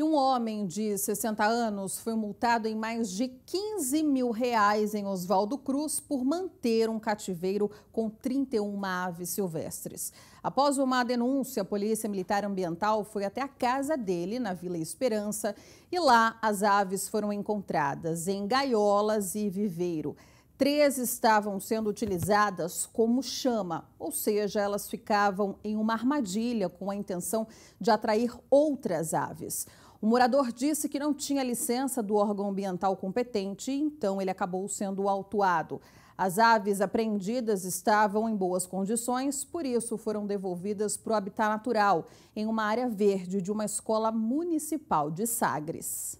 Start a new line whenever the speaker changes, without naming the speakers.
E um homem de 60 anos foi multado em mais de 15 mil reais em Oswaldo Cruz por manter um cativeiro com 31 aves silvestres. Após uma denúncia, a Polícia Militar Ambiental foi até a casa dele, na Vila Esperança, e lá as aves foram encontradas em gaiolas e viveiro. Três estavam sendo utilizadas como chama, ou seja, elas ficavam em uma armadilha com a intenção de atrair outras aves. O morador disse que não tinha licença do órgão ambiental competente, então ele acabou sendo autuado. As aves apreendidas estavam em boas condições, por isso foram devolvidas para o habitat natural, em uma área verde de uma escola municipal de Sagres.